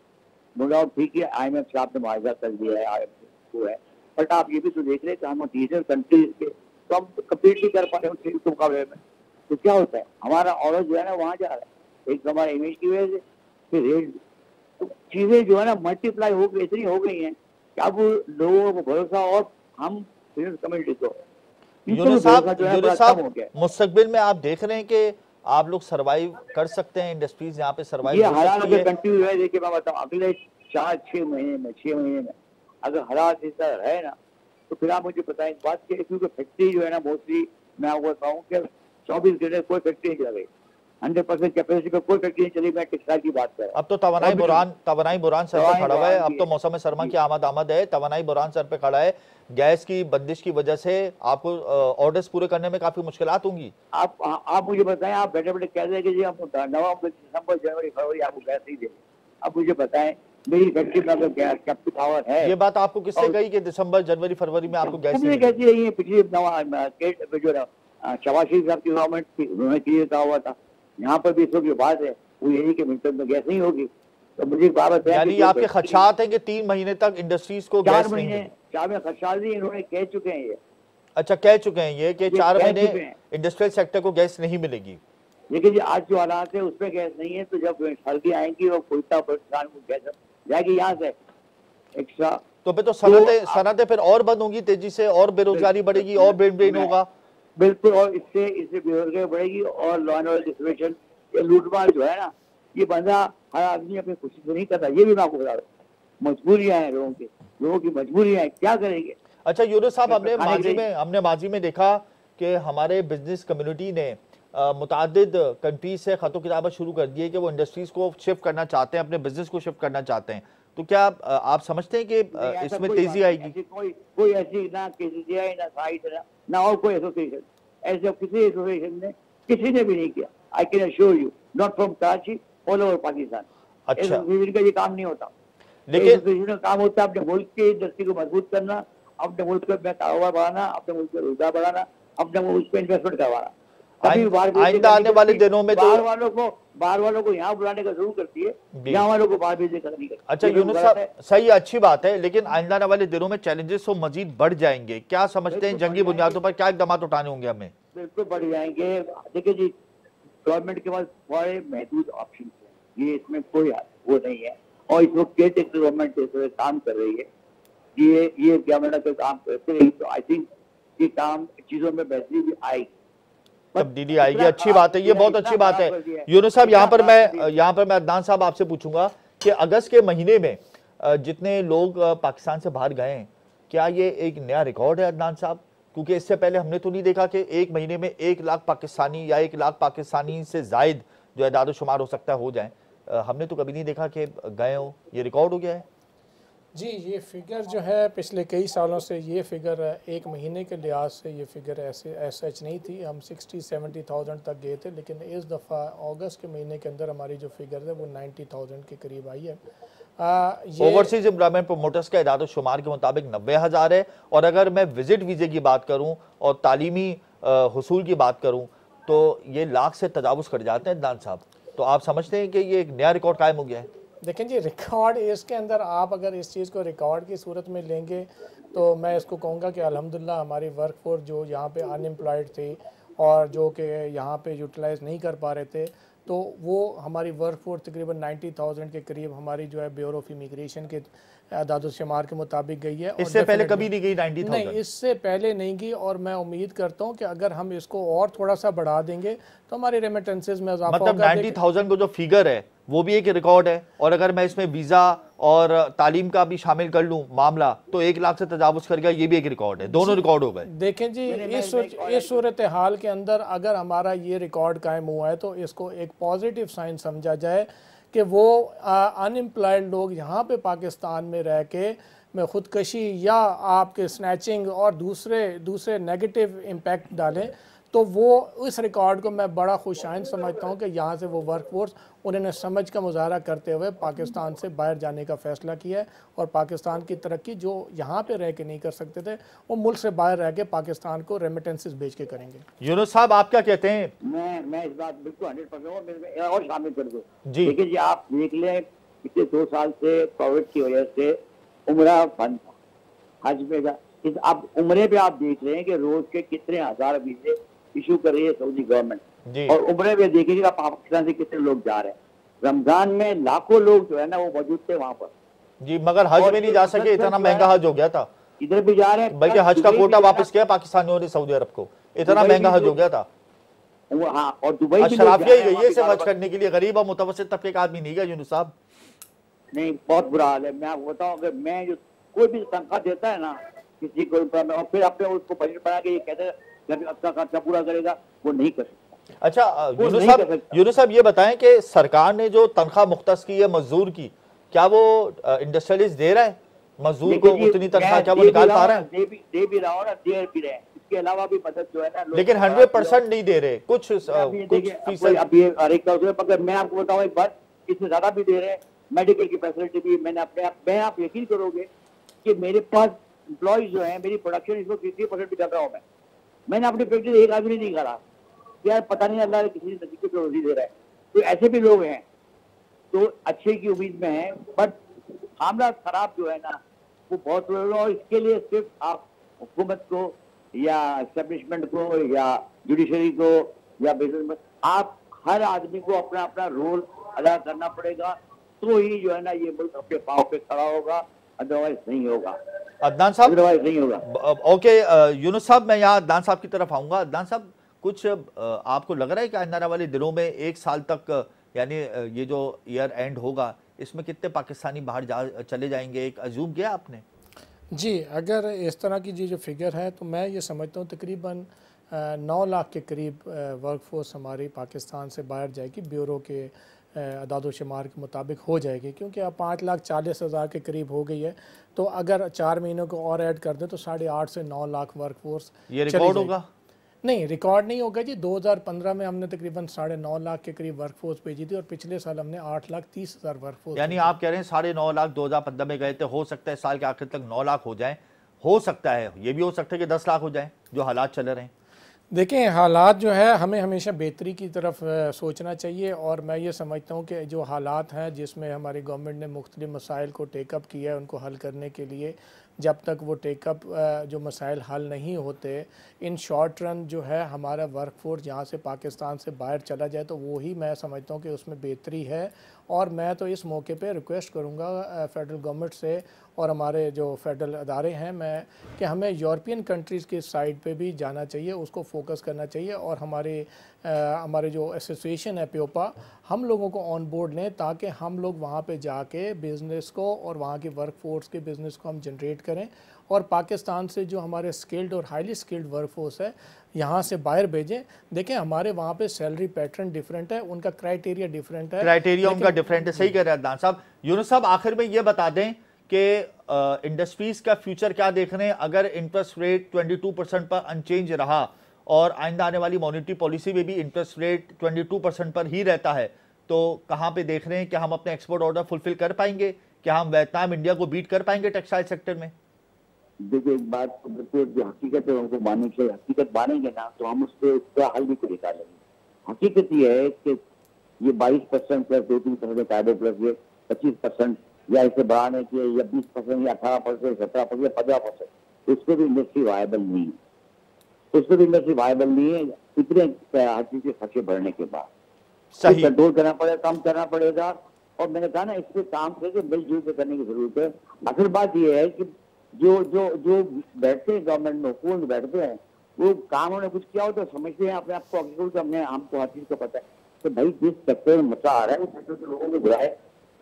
नो ठीक है आई एम एफ साहब ने मुआवजा कर दिया है आई एम को है बट आप ये भी तो देख रहे हैं कि हम डीजल कंट्री के तो हम कंप्लीटली कर पा रहे हैं उनके मुकाबले में तो क्या होता है हमारा ऑर्डर जो है ना वहाँ जा रहा है एक हमारे इमेज की वजह से फिर रेट तो चीज़ें जो है ना मल्टीप्लाई हो गई इतनी हो गई हैं कि अब लोगों को भरोसा और हम फिल्म कम्युनिटी को मुस्तबिल में आप देख रहे हैं कि आप लोग सरवाइव कर सकते हैं इंडस्ट्रीज यहाँ पे सरवाइव ये हालात अगर कंटिन्यू है देखिए मैं बताऊँ अगले चार छः महीने में छः महीने में अगर हालात इस तरह रहे ना तो फिर आप मुझे बताएं बात की क्योंकि फैक्ट्री जो है ना मोस्टली मैं आपको बताऊँ कि चौबीस घंटे कोई फैक्ट्री नहीं चला गई हंड्रेड परसेंट कैपेसिटी कोई फैक्ट्री नहीं चली मैं टेक्सटाइल की बात कर अब तो तवनाई बुरान तवनाई बुरान सर पे खड़ा है अब तो मौसम की आमद आमद है तवनाई बुरान सर पे खड़ा है गैस की बंदिश की वजह से आपको ऑर्डर्स पूरे करने में काफी मुश्किल होंगी आप आप मुझे बताएं आप बैठे बैठे कह रहे कि नवंबर दिसंबर जनवरी फरवरी आपको गैस नहीं मुझे बताएं मेरी फैक्ट्री गैस पावर है ये बात आपको किससे कही कि दिसंबर जनवरी फरवरी में आपको गैस नहीं कहती रही है पिछली जो शबाशी साहब की गवर्नमेंट उन्होंने किया था यहाँ पर भी इस वक्त जो बात है वो यही कि मिनट में गैस नहीं होगी तो मुझे बात है यानी आपके खदशात है कि तीन महीने तक इंडस्ट्रीज को चार महीने चार महीने खदशात नहीं इन्होंने कह चुके हैं ये अच्छा कह चुके हैं ये कि चार महीने इंडस्ट्रियल सेक्टर को गैस नहीं मिलेगी लेकिन आज जो हालात है उसमें गैस नहीं है तो जब सर्दी आएंगी और पाकिस्तान को गैस जाएगी यहाँ से एक्स्ट्रा तो फिर तो सनतें तो सनतें फिर और बंद होंगी तेजी से और बेरोजगारी बढ़ेगी और ब्रेन ब्रेन होगा बिल्कुल और इससे इससे बेरोजगारी बढ़ेगी और लॉ एंड ऑर्डर सिचुएशन ये लूटमार जो है ना ये बंदा हर आदमी अपनी खुशी से तो नहीं करता ये भी मैं आपको बता रहा मजबूरियां हैं लोगों की लोगों की मजबूरियां हैं क्या करेंगे अच्छा यूनुस साहब हमने माजी में हमने माजी में देखा कि हमारे बिजनेस कम्युनिटी ने मुतद कंट्रीज से ख़तों किताबत शुरू कर दी है कि वो इंडस्ट्रीज़ को शिफ्ट करना चाहते हैं अपने बिजनेस को शिफ्ट करना चाहते हैं तो क्या आप समझते हैं कि इसमें तेज़ी आएगी कोई कोई ऐसी ना के ना साइट ना ना और कोई एसोसिएशन ऐसे किसी एसोसिएशन ने किसी ने भी नहीं किया I can assure you not from Karachi all over Pakistan association का ये काम नहीं होता एसोसिएशन का काम होता है अपने मुल्क की इंडस्ट्री को मजबूत करना अपने मुल्क में कारोबार बढ़ाना अपने मुल्क में रोजगार बढ़ाना अपने मुल्क में इन्वेस्टमेंट करवाना आइंदा आने वाले दिनों में तो- बाहर वालों को बाहर वालों को यहाँ बुलाने का जरूर करती है यहाँ वालों को बाहर भेजने का नहीं करती अच्छा यूनुस साहब सही अच्छी बात है लेकिन आइंदा आने वाले दिनों में चैलेंजेस तो मजीद बढ़ जाएंगे क्या समझते हैं जंगी बुनियादों पर क्या इकदाम उठाने होंगे हमें बिल्कुल बढ़ जाएंगे देखिए जी गवर्नमेंट के पास बड़े महदूद ऑप्शन है ये इसमें कोई वो नहीं है और इस वक्त केयर गवर्नमेंट काम कर रही है ये ये गवर्नमेंट काम करते रही तो आई थिंक ये काम चीज़ों में बेहतरी भी आएगी तब्दीली आएगी अच्छी बात है ये बहुत अच्छी बात है यूनुस साहब यहाँ पर मैं यहाँ पर मैं अदनान साहब आपसे पूछूंगा कि अगस्त के महीने में जितने लोग पाकिस्तान से बाहर गए हैं क्या ये एक नया रिकॉर्ड है अदनान साहब क्योंकि इससे पहले हमने तो नहीं देखा कि एक महीने में एक लाख पाकिस्तानी या एक लाख पाकिस्तानी से जायद जो है दादोशुमार हो सकता है हो जाए हमने तो कभी नहीं देखा कि गए हो ये रिकॉर्ड हो गया है जी ये फिगर जो है पिछले कई सालों से ये फिगर एक महीने के लिहाज से ये फिगर ऐसे ऐसा एच नहीं थी हम सिक्सटी सेवेंटी थाउजेंड तक गए थे लेकिन इस दफ़ा अगस्त के महीने के अंदर हमारी जो फिगर है वो नाइन्टी थाउजेंड के करीब आई है ओवरसीज एम्प्लॉयमेंट प्रोमोटर्स का इदाद शुमार के मुताबिक नब्बे हज़ार है और अगर मैं विजिट वीज़े की बात करूँ और तालीमी हसूल की बात करूँ तो ये लाख से तजावज़ कर जाते हैं दान साहब तो आप समझते हैं कि ये एक नया रिकॉर्ड कायम हो गया है देखें जी रिकॉर्ड इसके अंदर आप अगर इस चीज़ को रिकॉर्ड की सूरत में लेंगे तो मैं इसको कहूँगा कि अलहमदिल्ला हमारी वर्क फोर्स जो यहाँ पे अनएम्प्लॉयड थी और जो कि यहाँ पे यूटिलाइज नहीं कर पा रहे थे तो वो हमारी वर्क फोर्स तकरीबन नाइन्टी थाउजेंड के करीब हमारी जो है ब्यूरो ऑफ इमिग्रेशन के दादो शुमार के मुताबिक गई है इससे पहले कभी नहीं गई 90,000 नहीं इससे पहले नहीं गई और मैं उम्मीद करता हूँ कि अगर हम इसको और थोड़ा सा बढ़ा देंगे तो हमारे रेमिटेंसेज में मतलब 90,000 को जो फिगर है वो भी एक रिकॉर्ड है और अगर मैं इसमें वीज़ा और तालीम का भी शामिल कर लूँ मामला तो एक लाख से तजावज़ कर गया ये भी एक रिकॉर्ड है दोनों रिकॉर्ड हो गए देखें जी इस इस सूरत हाल के अंदर अगर हमारा ये रिकॉर्ड कायम हुआ है तो इसको एक पॉजिटिव साइन समझा जाए कि वो अनएम्प्लॉयड लोग यहाँ पे पाकिस्तान में रह के में ख़ुदकशी या आपके स्नैचिंग और दूसरे दूसरे नेगेटिव इम्पेक्ट डालें तो वो इस रिकॉर्ड को मैं बड़ा खुश समझता हूँ कि यहाँ से वो वर्क फोर्स उन्होंने समझ का मुजाहरा करते हुए पाकिस्तान से बाहर जाने का फ़ैसला किया है और पाकिस्तान की तरक्की जो यहाँ पे रह के नहीं कर सकते थे वो मुल्क से बाहर रह के पाकिस्तान को रेमिटेंसेस भेज के करेंगे यूनुस साहब आप क्या कहते हैं मैं मैं इस बात बिल्कुल और शामिल कर दो जी आप देख लें पिछले दो साल से कोविड की वजह से उम्र बंद हज में अब उम्र पे आप देख रहे हैं कि रोज के कितने हज़ार वीजे इशू कर रही है सऊदी गवर्नमेंट और उम्र में देखिएगा पाकिस्तान से कितने लोग जा रहे हैं रमजान में लाखों लोग जो है ना वो मौजूद थे वहाँ पर जी मगर हज में नहीं जा सके इतना महंगा हज हो गया था इधर भी जा रहे हैं बल्कि हज का कोटा वापस किया पाकिस्तानियों ने सऊदी अरब को इतना महंगा हज हो गया था वो हाँ और दुबई से ही गई करने के लिए गरीब और मुतवसर तबके का आदमी नहीं गया जुनू साहब नहीं बहुत बुरा हाल है मैं आपको बताऊँ अगर मैं जो कोई भी तनख्वाह देता है ना किसी को और फिर अपने उसको बजट बना के ये कहते हैं घर का खर्चा पूरा करेगा वो नहीं कर सकता अच्छा यूनुस साहब ये बताएं कि सरकार ने जो तनख्वाह मुख्त की है मजदूर की क्या वो इंडस्ट्रियलिस्ट दे रहा है मजदूर को उतनी तनख्वाह क्या वो निकाल पा रहे हैं दे भी दे भी रहा और दे भी रहे इसके अलावा भी मदद जो है ना लेकिन हंड्रेड परसेंट नहीं दे रहे कुछ मैं आपको बताऊँ एक बार इससे ज्यादा भी दे रहे हैं मेडिकल की फैसिलिटी भी मैंने अपने आप मैं आप यकीन करोगे की मेरे पास इम्प्लॉय जो है मेरी प्रोडक्शन इसको कितनी परसेंट भी कर रहा हूँ मैं मैंने अपनी प्रैक्टिस एक आदमी नहीं करा यार पता नहीं अल्लाह किसी ने नजीब रोजी दे रहा है तो ऐसे भी लोग हैं तो अच्छे की उम्मीद में है बट मामला खराब जो है ना वो बहुत और इसके लिए सिर्फ आप हुकूमत को या स्टेब्लिशमेंट को या जुडिशरी को या बिजनेस आप हर आदमी को अपना अपना रोल अदा करना पड़ेगा तो ही जो है ना ये मुल्क अपने पाँव पे खड़ा होगा अदरवाइज नहीं होगा अदनान साहब नहीं होगा ओके यूनुस साहब मैं यहाँ अदनान साहब की तरफ आऊँगा अदनान साहब कुछ आपको लग रहा है कि आने वाले दिनों में एक साल तक यानी ये जो ईयर एंड होगा इसमें कितने पाकिस्तानी बाहर जा चले जाएंगे एक अजूम किया आपने जी अगर इस तरह की जी जो फिगर है तो मैं ये समझता हूँ तकरीबन नौ लाख के करीब वर्कफोर्स हमारी पाकिस्तान से बाहर जाएगी ब्यूरो के अदाद शुमार के मुताबिक हो जाएगी क्योंकि अब पाँच लाख चालीस हज़ार के करीब हो गई है तो अगर चार महीनों को और ऐड कर दें तो साढ़े आठ से नौ लाख वर्क फोर्स होगा नहीं रिकॉर्ड नहीं होगा जी 2015 में हमने तकरीबन साढ़े नौ लाख के करीब वर्क फोर्स भेजी थी और पिछले साल हमने आठ लाख तीस हज़ार वर्क फोर्स यानी आप कह रहे हैं साढ़े नौ लाख दो हज़ार पंद्रह में गए थे हो सकता है साल के आखिर तक नौ लाख हो जाए हो सकता है ये भी हो सकता है कि दस लाख हो जाए जो हालात चल रहे हैं देखें हालात जो है हमें हमेशा बेहतरी की तरफ सोचना चाहिए और मैं ये समझता हूँ कि जो हालात हैं जिसमें हमारी गवर्नमेंट ने मुख्तलि मसाइल को टेकअप किया है उनको हल करने के लिए जब तक वो टेकअप जो मसाइल हल नहीं होते इन शॉर्ट रन जो है हमारा वर्क फोर्स यहाँ से पाकिस्तान से बाहर चला जाए तो वही मैं समझता हूँ कि उसमें बेहतरी है और मैं तो इस मौके पे रिक्वेस्ट करूँगा फेडरल गवर्नमेंट से और हमारे जो फेडरल अदारे हैं मैं कि हमें यूरोपियन कंट्रीज़ के साइड पे भी जाना चाहिए उसको फोकस करना चाहिए और हमारे आ, हमारे जो एसोसिएशन है प्योपा हम लोगों को ऑन बोर्ड लें ताकि हम लोग वहाँ पे जाके बिज़नेस को और वहाँ के वर्क फोर्स के बिज़नेस को हम जनरेट करें और पाकिस्तान से जो हमारे स्किल्ड और हाईली स्किल्ड वर्क फोर्स है यहाँ से बाहर भेजें देखें हमारे वहाँ पे सैलरी पैटर्न डिफरेंट है उनका क्राइटेरिया डिफरेंट है क्राइटेरिया उनका डिफरेंट है सही कह रहे हैं साहब यूनुस साहब आखिर में ये बता दें कि इंडस्ट्रीज का फ्यूचर क्या देख रहे हैं अगर इंटरेस्ट रेट 22 परसेंट पर अनचेंज रहा और आइंदा आने वाली मॉनिटरी पॉलिसी में भी इंटरेस्ट रेट 22 परसेंट पर ही रहता है तो कहाँ पे देख रहे हैं कि हम अपने एक्सपोर्ट ऑर्डर फुलफिल कर पाएंगे क्या हम वेतनाम इंडिया को बीट कर पाएंगे टेक्सटाइल सेक्टर में देखिए एक बात तो जो हकीकत है उनको मानने के हकीकत मानेंगे ना तो हम उसके उसका हल भी कोई निकालेंगे हकीकत ये है कि ये 22 परसेंट प्लस दो तीन परसेंट के प्लस ये 25 परसेंट या इसे बढ़ाने के या बीस परसेंट या अठारह परसेंट सत्रह परसेंट पंद्रह परसेंट उस पर भी इंडस्ट्री वायबल नहीं है उस पर भी इंडस्ट्री वायबल नहीं है इतने हर चीज के खर्चे बढ़ने के बाद कंट्रोल करना पड़ेगा कम करना पड़ेगा और मैंने कहा ना इसके काम काम करके मिलजुल के करने की जरूरत है असल बात यह है कि जो जो जो बैठते हैं गवर्नमेंट में हुकूमत बैठते हैं वो काम उन्होंने कुछ किया हो तो समझते हैं अपने आप को हकीकत हमने हमको हर चीज को पता है तो भाई जिस सेक्टर में मचा आ रहा है उस सेक्टर के लोगों को बुलाए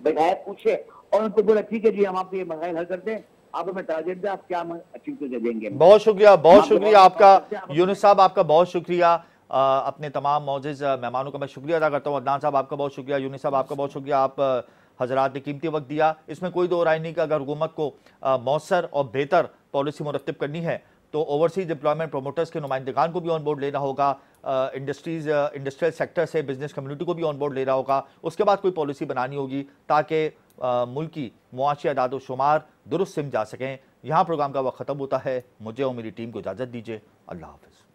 बैठाए पूछे और उनको बोला ठीक है जी हम आपके मसाइल हल करते हैं आप हमें टारगेट दें आप क्या अचीव करके देंगे बहुत शुक्रिया बहुत शुक्रिया आपका यूनिस साहब आपका बहुत शुक्रिया आ, अपने तमाम मौजिज मेहमानों का मैं शुक्रिया अदा करता हूँ अदनान साहब आपका बहुत शुक्रिया यूनिस साहब आपका बहुत शुक्रिया आप हजरात ने कीमती वक्त दिया इसमें कोई दो राय नहीं कि अगर हुकूमत को मौसर और बेहतर पॉलिसी मुरतब करनी है तो ओवरसीज डिप्लॉयमेंट प्रोमोटर्स के नुमाइंदान को भी ऑन बोर्ड लेना होगा इंडस्ट्रीज इंडस्ट्रियल सेक्टर से बिजनेस कम्यूनिटी को भी ऑन बोर्ड लेना होगा उसके बाद कोई पॉलिसी बनानी होगी ताकि मुल्की मुआशी अदाद शुमार दुरुस्त सिम जा सकें यहाँ प्रोग्राम का वक्त ख़त्म होता है मुझे और मेरी टीम को इजाज़त दीजिए अल्लाह हाफिज़